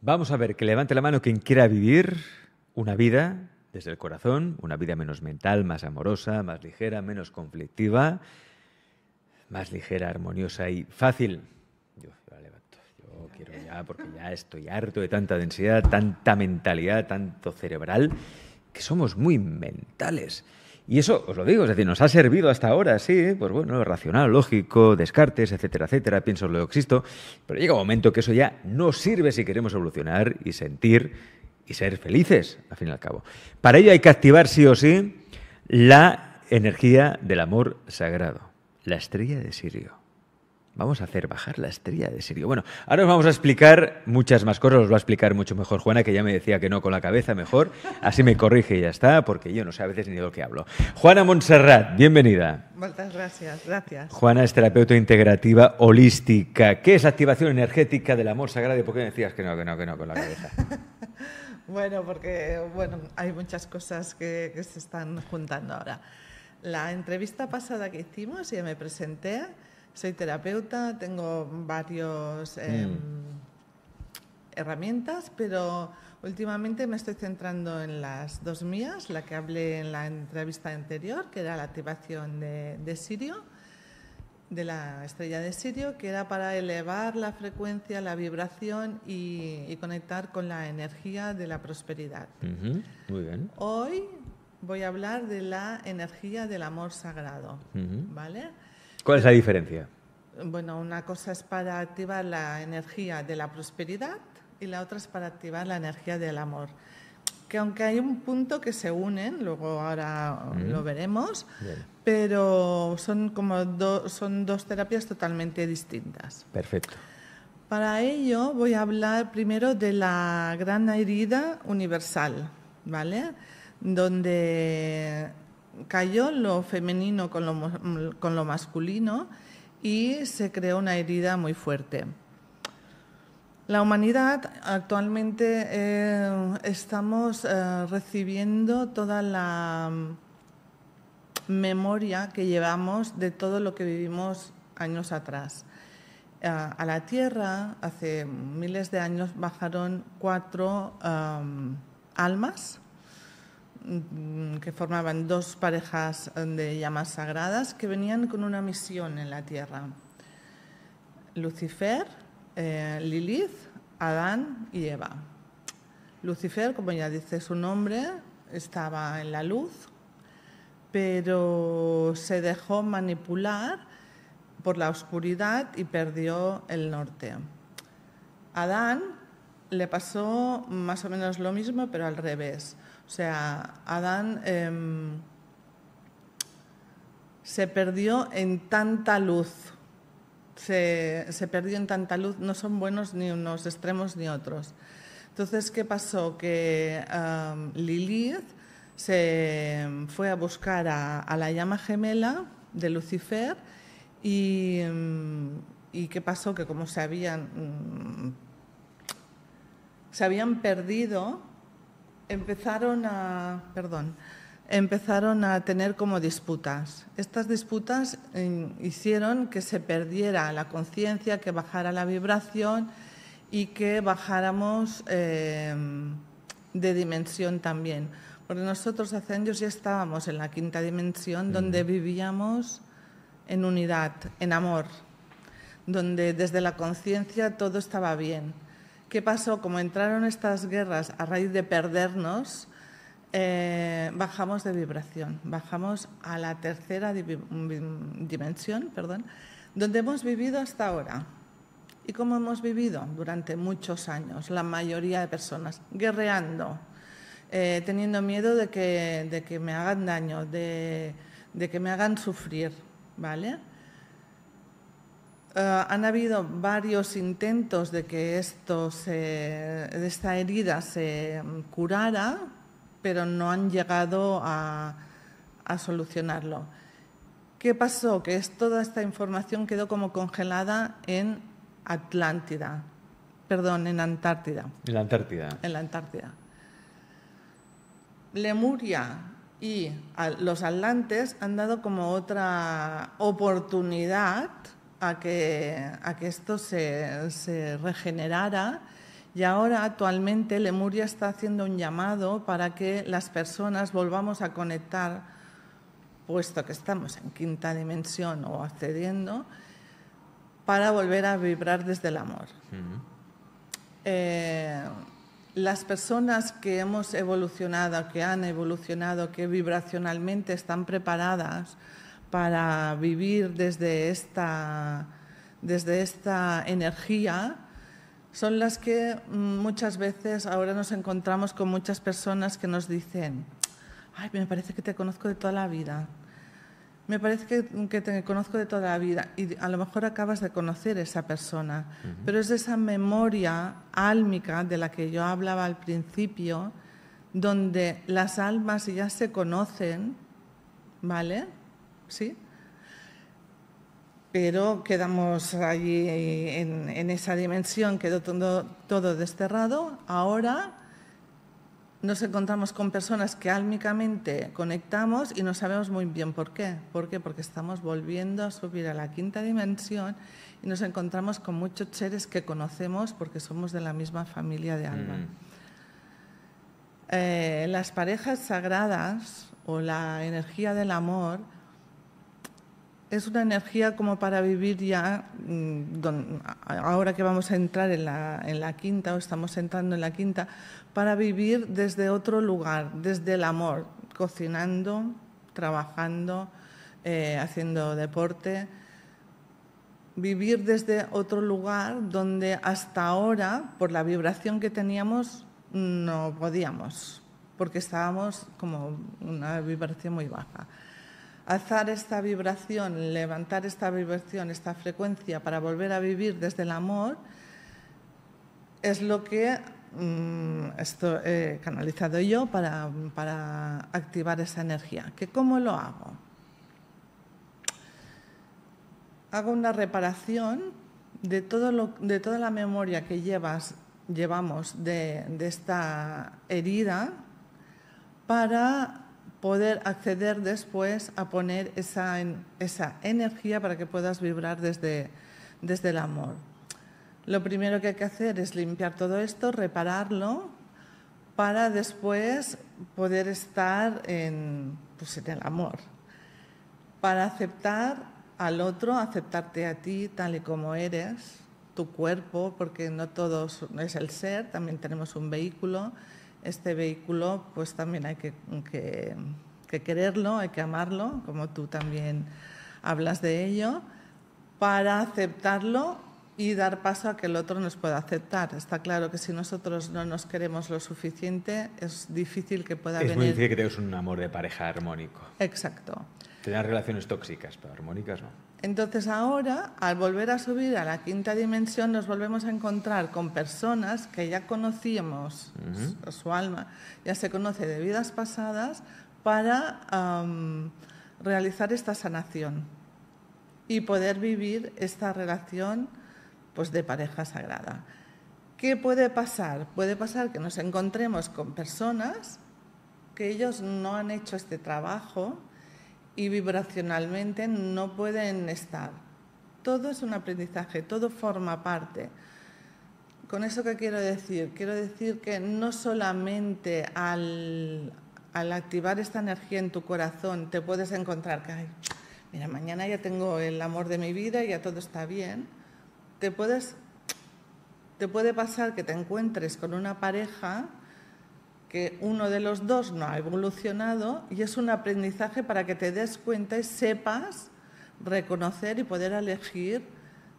Vamos a ver, que levante la mano quien quiera vivir una vida desde el corazón, una vida menos mental, más amorosa, más ligera, menos conflictiva, más ligera, armoniosa y fácil. Yo, la levanto, yo quiero ya, porque ya estoy harto de tanta densidad, tanta mentalidad, tanto cerebral, que somos muy mentales. Y eso, os lo digo, es decir, nos ha servido hasta ahora, sí, pues bueno, racional, lógico, Descartes, etcétera, etcétera, pienso lo existo, pero llega un momento que eso ya no sirve si queremos evolucionar y sentir y ser felices, al fin y al cabo. Para ello hay que activar sí o sí la energía del amor sagrado, la estrella de Sirio vamos a hacer bajar la estrella de Sirio. Bueno, ahora os vamos a explicar muchas más cosas, os va a explicar mucho mejor Juana, que ya me decía que no con la cabeza mejor, así me corrige y ya está, porque yo no sé a veces ni de lo que hablo. Juana Montserrat, bienvenida. Muchas gracias, gracias. Juana es terapeuta integrativa holística. ¿Qué es activación energética del amor sagrado? por qué me decías que no, que no, que no con la cabeza? bueno, porque bueno, hay muchas cosas que, que se están juntando ahora. La entrevista pasada que hicimos, ya me presenté, soy terapeuta, tengo varias mm. em, herramientas, pero últimamente me estoy centrando en las dos mías, la que hablé en la entrevista anterior, que era la activación de, Sirio, de la estrella de Sirio, que era para elevar la frecuencia, la vibración y, conectar con la energía de la prosperidad. Muy bien. Hoy voy a hablar de la energía del amor sagrado, ¿vale? ¿Cuál es la diferencia? Bueno, una cosa es para activar la energía de la prosperidad y la otra es para activar la energía del amor. Que aunque hay un punto que se unen, luego ahora lo veremos, pero son como son dos terapias totalmente distintas. Perfecto. Para ello voy a hablar primero de la gran herida universal, ¿vale? Donde cayó lo femenino con lo, masculino y se creó una herida muy fuerte. La humanidad actualmente eh, estamos eh, recibiendo toda la mm, memoria que llevamos de todo lo que vivimos años atrás. a la Tierra, hace miles de años, bajaron cuatro almas Mm, que formaban dos parejas de llamas sagradas que venían con una misión en la tierra. Lucifer, eh, Lilith, Adán y Eva. Lucifer, como ya dice su nombre, estaba en la luz, pero se dejó manipular por la oscuridad y perdió el norte. Adán le pasó más o menos lo mismo, pero al revés o sea, Adán em, se perdió en tanta luz. Se, perdió en tanta luz. No son buenos ni unos extremos ni otros. Entonces, ¿qué pasó? Que Lilith se fue a buscar a, la llama gemela de Lucifer y, em, y qué pasó que como se habían mm, se habían perdido empezaron a, perdón, empezaron a tener como disputas. Estas disputas eh, hicieron que se perdiera la conciencia, que bajara la vibración y que bajáramos eh, de dimensión también. Porque nosotros hace años ya estábamos en la quinta dimensión, donde vivíamos en unidad, en amor, donde desde la conciencia todo estaba bien ¿Qué pasó? Como entraron estas guerras a raíz de perdernos, eh, bajamos de vibración, bajamos a la tercera dimensión, perdón, donde hemos vivido hasta ahora. ¿Y cómo hemos vivido? Durante muchos años, la mayoría de personas, guerreando, eh, teniendo miedo de que, me hagan daño, de, de que me hagan sufrir, ¿vale? Eh, han habido varios intentos de que esto esta herida se curara, pero no han llegado a, a solucionarlo. ¿Qué pasó? Que toda esta información quedó como congelada en Atlántida, perdón, en Antártida. En Antártida. En la Antártida. Lemuria y los Atlantes han dado como otra oportunidad a que, esto se, regenerara. Y ahora, actualmente, Lemuria está haciendo un llamado para que las personas volvamos a conectar, puesto que estamos en quinta dimensión o accediendo, para volver a vibrar desde el amor. Eh, las personas que hemos evolucionado, que han evolucionado, que vibracionalmente están preparadas para vivir desde esta, desde esta energía son las que mm, muchas veces ahora nos encontramos con muchas personas que nos dicen, ay, me parece que te conozco de toda la vida, me parece que, te conozco de toda la vida y a lo mejor acabas de conocer esa persona, pero es esa memoria álmica de la que yo hablaba al principio, donde las almas ya se conocen, ¿vale? ¿sí? Pero quedamos allí en, esa dimensión, quedó todo, desterrado. Ahora nos encontramos con personas que álmicamente conectamos y no sabemos muy bien por qué. ¿Por qué? Porque estamos volviendo a subir a la quinta dimensión y nos encontramos con muchos seres que conocemos porque somos de la misma familia de alma. Mm. Eh, las parejas sagradas o la energía del amor es una energía como para vivir ya, mm, ahora que vamos a entrar en la, quinta o estamos entrando en la quinta, para vivir desde otro lugar, desde el amor, cocinando, trabajando, eh, haciendo deporte, vivir desde otro lugar donde hasta ahora, por la vibración que teníamos, no podíamos, porque estábamos como una vibración muy baja alzar esta vibración, levantar esta vibración, esta frecuencia para volver a vivir desde el amor, es lo que mm, he canalizado yo para, activar esa energía. ¿Que ¿Cómo lo hago? Hago una reparación de, todo lo, de toda la memoria que llevas, llevamos de esta herida para poder acceder después a poner esa, esa energía para que puedas vibrar desde, desde el amor. Lo primero que hay que hacer es limpiar todo esto, repararlo, para después poder estar en, pues en el amor, para aceptar al otro, aceptarte a ti tal y como eres, tu cuerpo, porque no todo es el ser, también tenemos un vehículo, este vehículo, pues también hay que, quererlo, hay que amarlo, como tú también hablas de ello, para aceptarlo y dar paso a que el otro nos pueda aceptar. Está claro que si nosotros no nos queremos lo suficiente, es difícil que pueda es Es muy difícil que tengas un amor de pareja armónico. Exacto. Tener relaciones tóxicas, pero armónicas no. Entonces ahora, al volver a subir a la quinta dimensión, nos volvemos a encontrar con personas que ya conocíamos su, alma, ya se conoce de vidas pasadas, para realizar esta sanación y poder vivir esta relación pues, de pareja sagrada. ¿Qué puede pasar? Puede pasar que nos encontremos con personas que ellos no han hecho este trabajo, y vibracionalmente no pueden estar. Todo es un aprendizaje, todo forma parte. Con eso que quiero decir, quiero decir que no solamente al, activar esta energía en tu corazón te puedes encontrar que, mira, mañana ya tengo el amor de mi vida y ya todo está bien. Te puedes te puede pasar que te encuentres con una pareja que uno de los dos no ha evolucionado y es un aprendizaje para que te des cuenta y sepas reconocer y poder elegir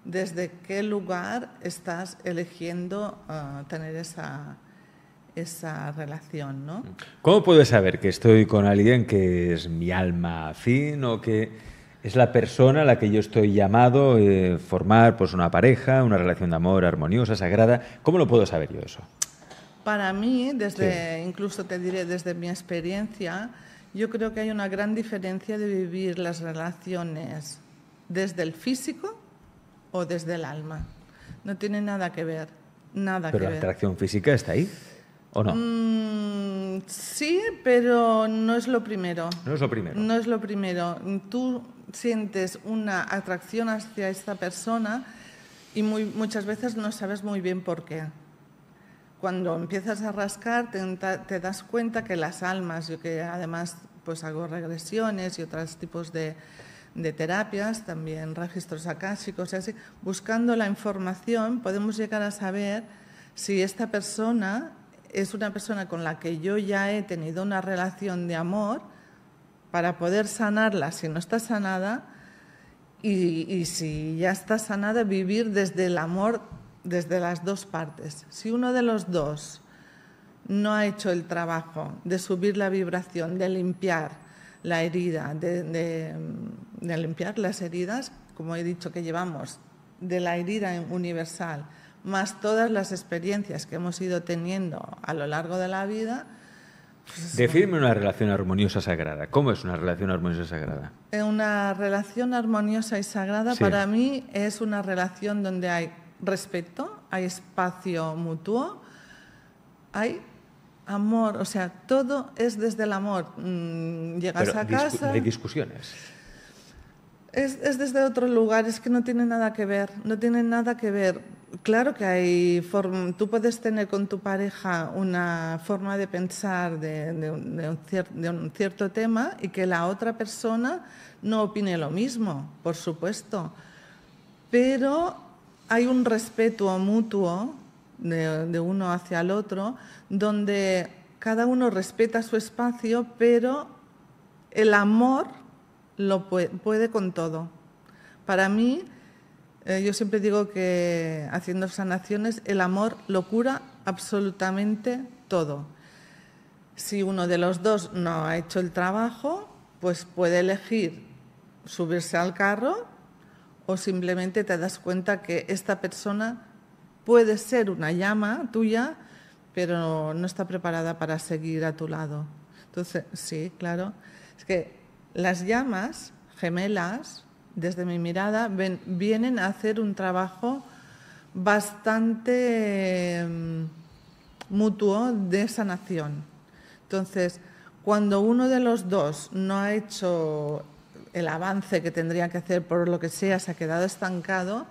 desde qué lugar estás eligiendo ah, tener esa, esa relación. ¿no? ¿Cómo puedo saber que estoy con alguien que es mi alma afín o que es la persona a la que yo estoy llamado a eh, formar pues, una pareja, una relación de amor armoniosa, sagrada? ¿Cómo lo puedo saber yo eso? Para mí, desde, incluso te diré desde mi experiencia, yo creo que hay una gran diferencia de vivir las relaciones desde el físico o desde el alma. No tiene nada que ver, nada Pero la atracción física está ahí. ¿O no? Mm, sí, pero no es lo primero. No es lo primero. No es lo primero. Tú sientes una atracción hacia esta persona y muchas veces no sabes muy bien por qué cuando empiezas a rascar te, das cuenta que las almas, yo que además pues hago regresiones y otros tipos de, terapias, también registros akáshicos y así, buscando la información podemos llegar a saber si esta persona es una persona con la que yo ya he tenido una relación de amor para poder sanarla si no está sanada y, y si ya está sanada vivir desde el amor desde las dos partes. Si uno de los dos no ha hecho el trabajo de subir la vibración, de limpiar la herida, de, limpiar las heridas, como he dicho que llevamos, de la herida universal, más todas las experiencias que hemos ido teniendo a lo largo de la vida, pues Defirme una relación armoniosa sagrada. ¿Cómo es una relación armoniosa sagrada? Eh, una relación armoniosa y sagrada para mí es una relación donde hay Respecto, hay espacio mutuo, hay amor, o sea, todo es desde el amor. Mm, llegas a casa. hay discusiones. Es, desde otro lugar, es que no tiene nada que ver, no tiene nada que ver. Claro que hay, tú puedes tener con tu pareja una forma de pensar de, un, de, un, cierto tema y que la otra persona no opine lo mismo, por supuesto. Pero hay un respeto mutuo de, uno hacia el otro, donde cada uno respeta su espacio, pero el amor lo puede, con todo. Para mí, eh, yo siempre digo que haciendo sanaciones, el amor lo cura absolutamente todo. Si uno de los dos no ha hecho el trabajo, pues puede elegir subirse al carro o simplemente te das cuenta que esta persona puede ser una llama tuya, pero no está preparada para seguir a tu lado. Entonces, sí, claro. Es que las llamas gemelas, desde mi mirada, vienen a hacer un trabajo bastante em, mutuo de sanación. Entonces, cuando uno de los dos no ha hecho el avance que tendría que hacer por lo que sea se ha quedado estancado,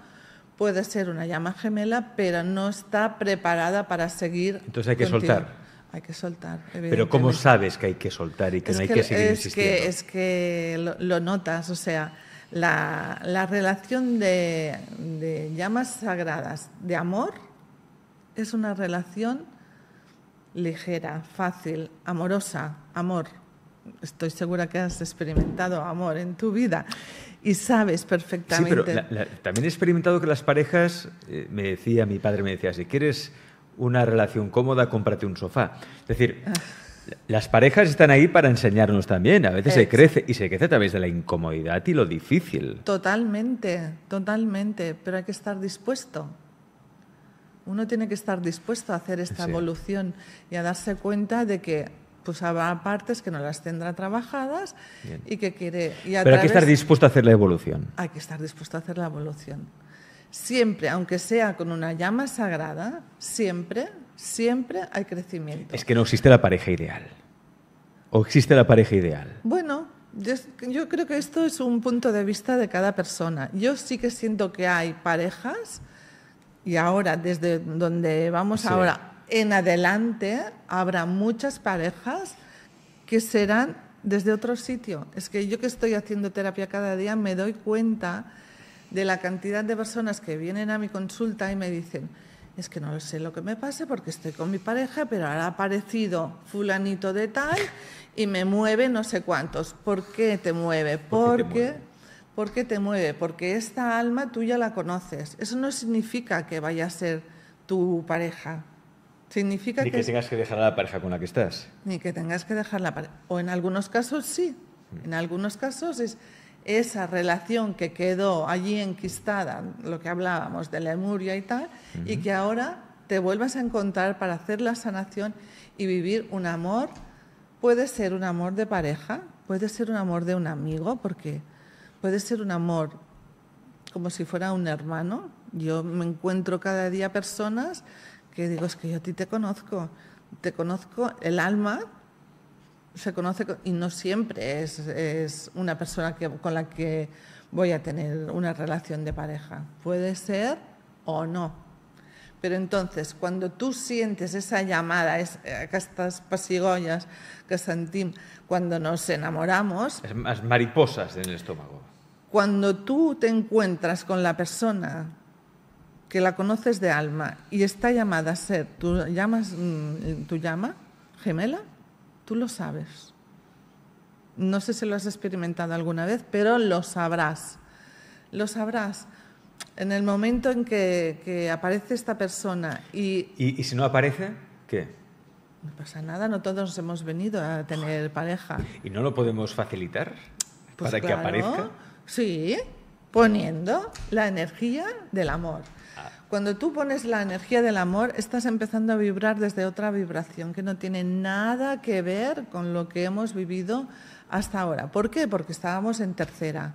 puede ser una llama gemela, pero no está preparada para seguir. Entonces hay que soltar. Hay que soltar. Pero ¿cómo sabes que hay que soltar y que no hay que, seguir es Que, es que lo, notas, o sea, la, la relación de, de, llamas sagradas, de amor, es una relación ligera, fácil, amorosa, amor estoy segura que has experimentado amor en tu vida y sabes perfectamente. Sí, pero también he experimentado que las parejas, eh, me decía, mi padre me decía, si quieres una relación cómoda, cómprate un sofá. Es decir, ah. las parejas están ahí para enseñarnos también. A veces se crece y se crece a través de la incomodidad y lo difícil. Totalmente, totalmente, pero hay que estar dispuesto. Uno tiene que estar dispuesto a hacer esta evolución y a darse cuenta de que pues habrá partes que no las tendrá trabajadas y que quiere... Pero hay que estar dispuesto a hacer la evolución. Hay que estar dispuesto a hacer la evolución. Siempre, aunque sea con una llama sagrada, siempre, siempre hay crecimiento. Es que no existe la pareja ideal. ¿O existe la pareja ideal? Bueno, yo, creo que esto es un punto de vista de cada persona. Yo sí que siento que hay parejas y ahora, desde donde vamos ahora, en adelante habrá muchas parejas que serán desde otro sitio. Es que yo que estoy haciendo terapia cada día me doy cuenta de la cantidad de personas que vienen a mi consulta y me dicen, es que no sé lo que me pase porque estoy con mi pareja, pero ha aparecido fulanito de tal y me mueve no sé cuántos. ¿Por qué te mueve? ¿Por qué te mueve, porque esta alma tú ya la conoces. Eso no significa que vaya a ser tu pareja. Significa ni que, tengas que dejar a la pareja con la que estás. Ni que tengas que dejar la pareja. O en algunos casos sí. Mm. En algunos casos es esa relación que quedó allí enquistada, lo que hablábamos de la emuria y tal, y que ahora te vuelvas a encontrar para hacer la sanación y vivir un amor. Puede ser un amor de pareja, puede ser un amor de un amigo, porque puede ser un amor como si fuera un hermano. Yo me encuentro cada día personas que digo, es que yo a ti te conozco, te conozco el alma, se conoce y no siempre es, una persona que, con la que voy a tener una relación de pareja. Puede ser o no. Pero entonces, cuando tú sientes esa llamada, es, eh, estas pasigollas que sentimos cuando nos enamoramos... Es más mariposas en el estómago. Cuando tú te encuentras con la persona que la conoces de alma y está llamada a ser tu, llamas, mm, tu llama gemela, tú lo sabes. No sé si lo has experimentado alguna vez, pero lo sabrás. Lo sabrás. En el momento en que, aparece esta persona y, y... si no aparece, qué? No pasa nada, no todos hemos venido a tener pareja. ¿Y no lo podemos facilitar pues para que aparezca? Sí, poniendo la energía del amor. Ah. Cuando tú pones la energía del amor, estás empezando a vibrar desde otra vibración que no tiene nada que ver con lo que hemos vivido hasta ahora. ¿Por qué? Porque estábamos en tercera.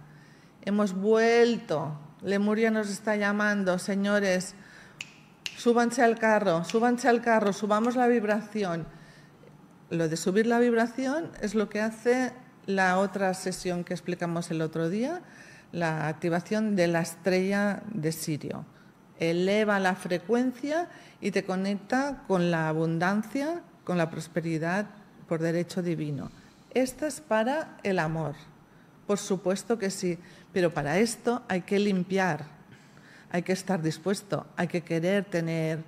Hemos vuelto. Lemuria nos está llamando, señores, súbanse al carro, súbanse al carro, subamos la vibración. Lo de subir la vibración es lo que hace la otra sesión que explicamos el otro día, la activación de la estrella de Sirio. Eleva la frecuencia y te conecta con la abundancia, con la prosperidad por derecho divino. esto es para el amor, por supuesto que sí, pero para esto hay que limpiar, hay que estar dispuesto, hay que querer tener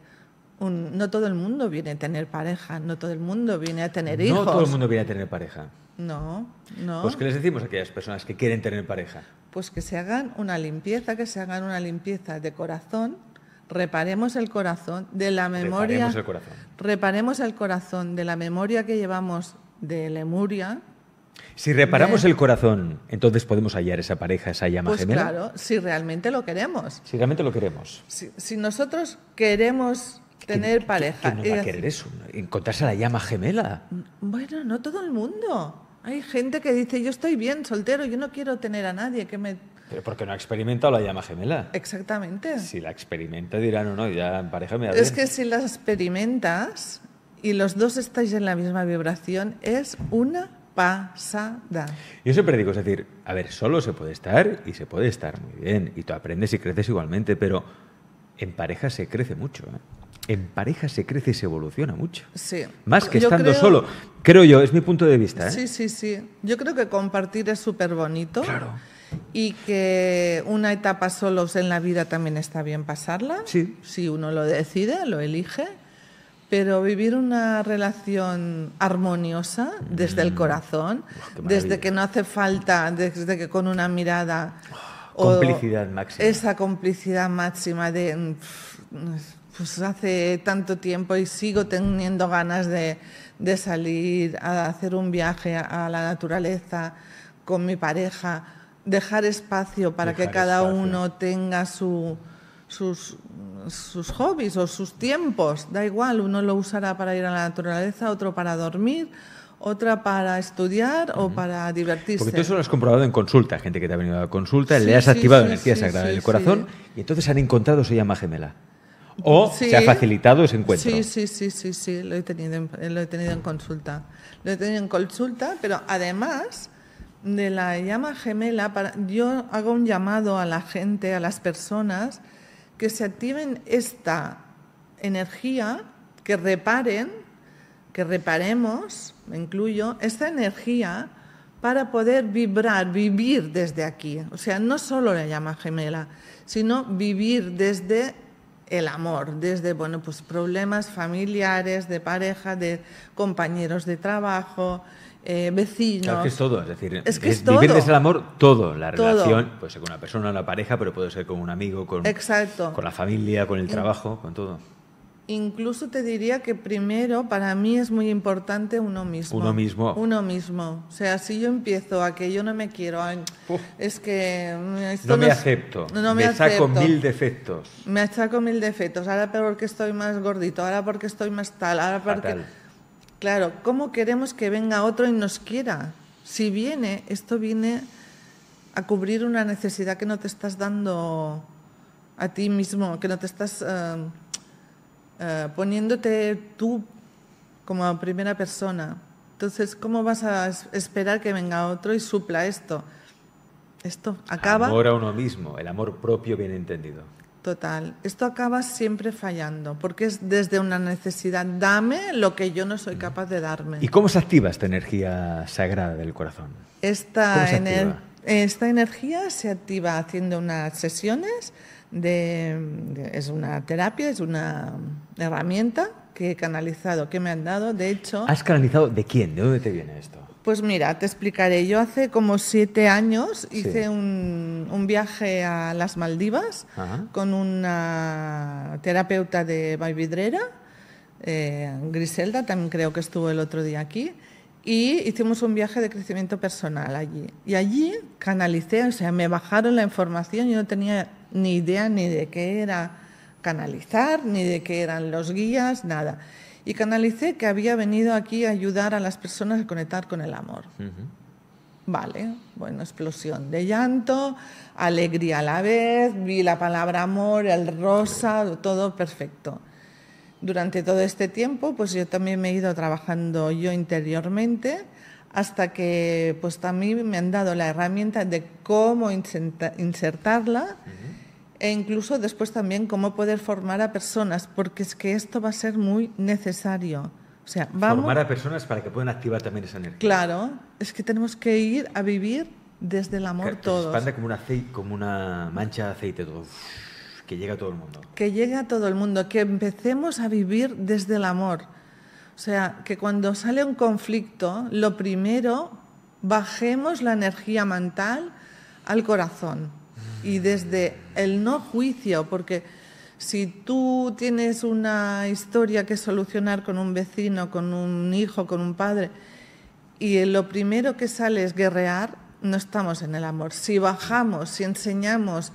no todo el mundo viene a tener pareja, no todo el mundo viene a tener hijos. No todo el mundo viene a tener pareja. No, no. Pues, ¿qué les decimos a aquellas personas que quieren tener pareja? Pues que se hagan una limpieza, que se hagan una limpieza de corazón, reparemos el corazón de la memoria. Reparemos el corazón. de la memoria que llevamos de Lemuria. Si reparamos el corazón, entonces podemos hallar esa pareja, esa llama pues gemela. Claro, si realmente lo queremos. Si realmente lo queremos. Si, nosotros queremos tener pareja. no querer eso? ¿Encontrarse la llama gemela? Bueno, no todo el mundo. Hay gente que dice, yo estoy bien soltero, yo no quiero tener a nadie que me... Pero porque no ha experimentado la llama gemela. Exactamente. Si la experimenta dirán, no, no, ya en pareja me da Es que si la experimentas y los dos estáis en la misma vibración, es una pasada. Yo siempre digo, es decir, a ver, solo se puede estar y se puede estar muy bien, y tú aprendes y creces igualmente, pero en pareja se crece mucho. ¿eh? En pareja se crece y se evoluciona mucho. Sí. Más que estando solo. Creo yo, es mi punto de vista. ¿eh? Sí, sí, sí. Yo creo que compartir es súper bonito. Claro. Y que una etapa solos en la vida también está bien pasarla. Sí. Si uno lo decide, lo elige. Pero vivir una relación armoniosa desde el mm. corazón, desde que no hace falta, desde que con una mirada. Ah complicidad máxima. Esa complicidad máxima de, mm, pues hace tanto tiempo y sigo teniendo ganas de, salir a hacer un viaje a la naturaleza con mi pareja, dejar espacio para que cada uno tenga sus, hobbies o sus tiempos, da igual, uno lo usará para ir a la naturaleza, otro para dormir, otra para estudiar o para divertirse. Porque tú eso lo has comprobado en consulta, gente que te ha venido a consulta, le has activado energía sagrada del corazón y entonces han encontrado su llama gemela. O se ha facilitado ese encuentro. Sí, sí, sí, sí, sí, lo he tenido en, eh, lo he tenido en consulta. Lo he tenido en consulta, pero además de la llama gemela, yo hago un llamado a la gente, a las personas, que se activen esta energía, que reparen, que reparemos me incluyo, esta energía para poder vibrar, vivir desde aquí. O sea, no solo la llama gemela, sino vivir desde el amor, desde bueno, pues problemas familiares, de pareja, de compañeros de trabajo, eh, vecinos. Claro, que es todo, es decir, es que es vivir desde el amor todo, la relación, puede ser con una persona, una pareja, pero puede ser con un amigo, con, con la familia, con el trabajo, con todo. Incluso te diría que primero para mí es muy importante uno mismo. Uno mismo. Uno mismo. O sea, si yo empiezo a que yo no me quiero, es que... Mm, no, me acepto. No me, me acepto. saco mil defectos. Me saco mil defectos. Ahora porque estoy más gordito, ahora porque estoy más tal, ahora porque... Claro, ¿cómo queremos que venga otro y nos quiera? Si viene, esto viene a cubrir una necesidad que no te estás dando a ti mismo, que no te estás... Eh, eh, poniéndote tú como primera persona. Entonces, ¿cómo vas a esperar que venga otro y supla esto? Esto acaba... Amor a uno mismo, el amor propio bien entendido. Total, esto acaba siempre fallando, porque es desde una necesidad, dame lo que yo no soy mm. capaz de darme. ¿Y cómo se activa esta energía sagrada del corazón? esta energía se activa haciendo unas sesiones de, es una terapia, es una herramienta que he canalizado, que me han dado. De hecho... ¿Has canalizado de quién? ¿De dónde te viene esto? Pues mira, te explicaré. Yo hace como siete años hice un, un, viaje a las Maldivas con una terapeuta de Vidrera, eh, Griselda, también creo que estuvo el otro día aquí, y hicimos un viaje de crecimiento personal allí. Y allí canalicé, o sea, me bajaron la información, yo no tenía ni idea ni de qué era canalizar, ni de qué eran los guías, nada. Y canalicé que había venido aquí a ayudar a las personas a conectar con el amor. Vale, bueno, explosión de llanto, alegría a la vez, vi la palabra amor, el rosa, todo perfecto. Durante todo este tiempo, pues yo también me he ido trabajando yo interiormente hasta que pues también me han dado la herramienta de cómo insertarla e incluso después también cómo poder formar a personas, porque es que esto va a ser muy necesario. O sea, vamos... Formar a personas para que puedan activar también esa energía. Claro, es que tenemos que ir a vivir desde el amor que, todos. como una, mancha de aceite, todo. que llegue a todo el mundo. Que llegue a todo el mundo, que empecemos a vivir desde el amor. O sea, que cuando sale un conflicto, lo primero, bajemos la energía mental al corazón y desde el no juicio, porque si tú tienes una historia que solucionar con un vecino, con un hijo, con un padre, y lo primero que sale es guerrear, no estamos en el amor. Si bajamos, si enseñamos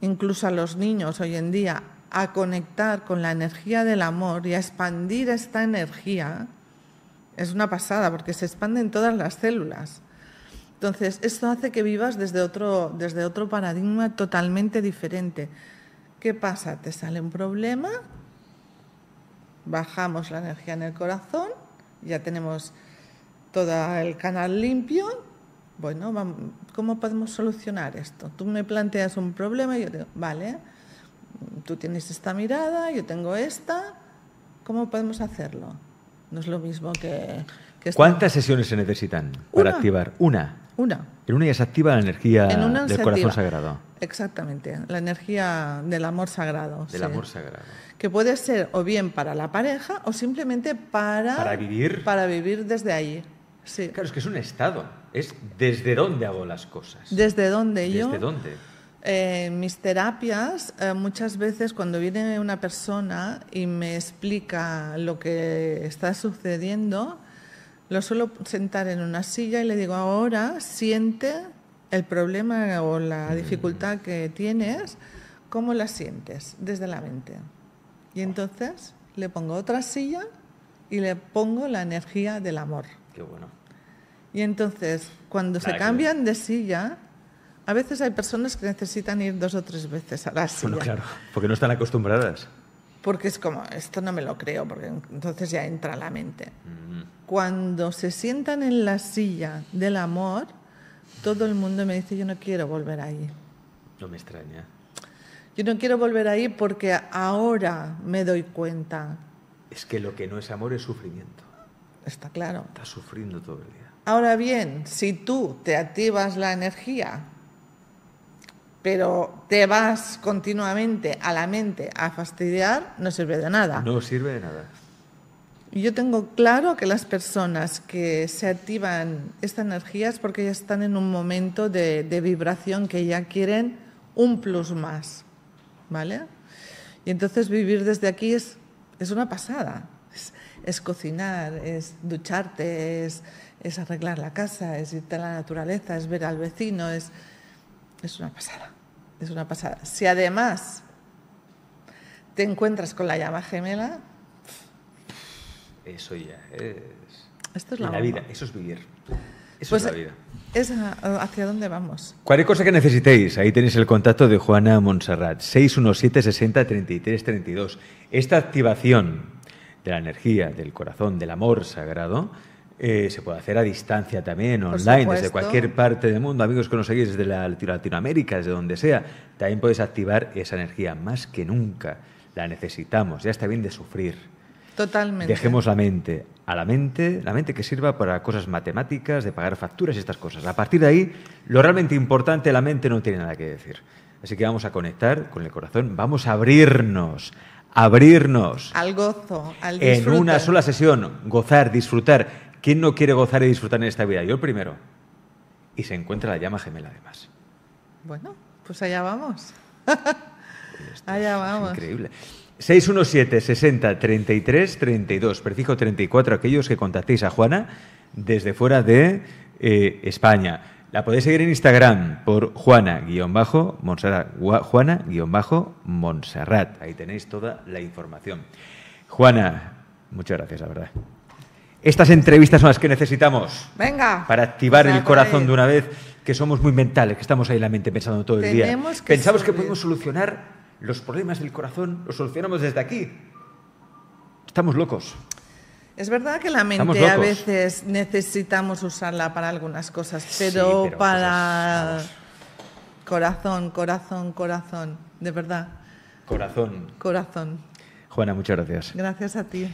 incluso a los niños hoy en día a conectar con la energía del amor y a expandir esta energía, es una pasada porque se expanden todas las células. Entonces, esto hace que vivas desde otro, desde otro paradigma totalmente diferente. ¿Qué pasa? Te sale un problema, bajamos la energía en el corazón, ya tenemos todo el canal limpio. Bueno, ¿cómo podemos solucionar esto? Tú me planteas un problema y yo digo, vale, tú tienes esta mirada, yo tengo esta, ¿cómo podemos hacerlo? No es lo mismo que... ¿Cuántas sesiones se necesitan para activar? Una. Una. En una ya se activa la energía del corazón sagrado. Exactamente, la energía del amor sagrado. Del amor sagrado. Que puede ser o bien para la pareja o simplemente para... Para vivir. Para vivir desde allí. Sí. Claro, es que es un estado. Es desde dónde hago las cosas. Desde dónde yo. Desde dónde. Eh, mis terapias, eh, muchas veces cuando viene una persona y me explica lo que está sucediendo, lo suelo sentar en una silla y le digo, ahora siente el problema o la mm. dificultad que tienes, ¿cómo la sientes desde la mente? Y entonces le pongo otra silla y le pongo la energía del amor. Qué bueno. Y entonces, cuando se cambian de silla, a veces hay personas que necesitan ir dos o tres veces a la silla. Bueno, claro, porque no están acostumbradas porque es como, esto no me lo creo, porque entonces ya entra la mente. Cuando se sientan en la silla del amor, todo el mundo me dice, yo no quiero volver ahí. No me extraña. Yo no quiero volver ahí porque ahora me doy cuenta. Es que lo que no es amor es sufrimiento. Está claro. Estás sufriendo todo el día. Ahora bien, si tú te activas la energía pero te vas continuamente a la mente a fastidiar, no sirve de nada. No sirve de nada. Yo tengo claro que las personas que se activan estas energías es porque ya están en un momento de, vibración que ya quieren un plus más, ¿vale? Y entonces vivir desde aquí es, una pasada. Es, cocinar, es ducharte, es, es arreglar la casa, es irte a la naturaleza, es ver al vecino, es es una pasada, es una pasada. Si además te encuentras con la llama gemela... Eso ya es... Esto es la, vida, eso es vivir. Eso pues, es la vida. Es ah, hacia dónde vamos. Cualquier cosa que necesitéis, ahí tenéis el contacto de Juana Montserrat, 617 60 33 Esta activación de la energía, del corazón, del amor sagrado, eh, se puede hacer a distancia también, online, desde cualquier parte del mundo. Amigos que nos seguís desde Latinoamérica, desde donde sea, también puedes activar esa energía más que nunca. La necesitamos, ya está bien de sufrir. Totalmente. Dejemos la mente, a la mente, la mente que sirva para cosas matemáticas, de pagar facturas y estas cosas. A partir de ahí, lo realmente importante, la mente no tiene nada que decir. Así que vamos a conectar con el corazón, vamos a abrirnos abrirnos. Al gozo, al disfrute. En una sola sesión, gozar, disfrutar. ¿Quién no quiere gozar y disfrutar en esta vida? Yo el primero. Y se encuentra la llama gemela además. Bueno, pues allá vamos. allá vamos. Increíble. 617 60 33 32, prefijo 34, aquellos que contactéis a Juana desde fuera de eh, España. La podéis seguir en Instagram por juana Juana-Monserrat. Ahí tenéis toda la información. Juana, muchas gracias, la verdad. Estas entrevistas son las que necesitamos. Venga. Para activar el corazón de una vez, que somos muy mentales, que estamos ahí la mente pensando todo el día. Pensamos que podemos solucionar los problemas del corazón, los solucionamos desde aquí. Estamos locos. Es verdad que la mente a veces necesitamos usarla para algunas cosas, pero, para corazón, corazón, corazón, de verdad. Corazón. Corazón. Juana, muchas gracias. Gracias a ti.